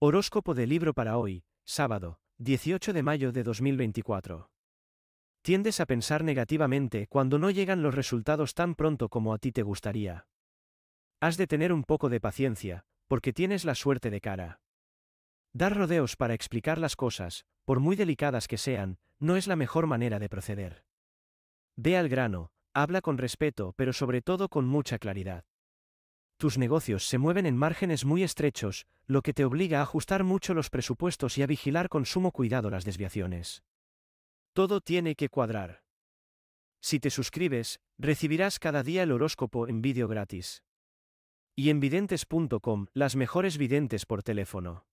Horóscopo de libro para hoy, sábado, 18 de mayo de 2024. Tiendes a pensar negativamente cuando no llegan los resultados tan pronto como a ti te gustaría. Has de tener un poco de paciencia, porque tienes la suerte de cara. Dar rodeos para explicar las cosas, por muy delicadas que sean, no es la mejor manera de proceder. Ve al grano, habla con respeto pero sobre todo con mucha claridad tus negocios se mueven en márgenes muy estrechos, lo que te obliga a ajustar mucho los presupuestos y a vigilar con sumo cuidado las desviaciones. Todo tiene que cuadrar. Si te suscribes, recibirás cada día el horóscopo en vídeo gratis. Y en videntes.com, las mejores videntes por teléfono.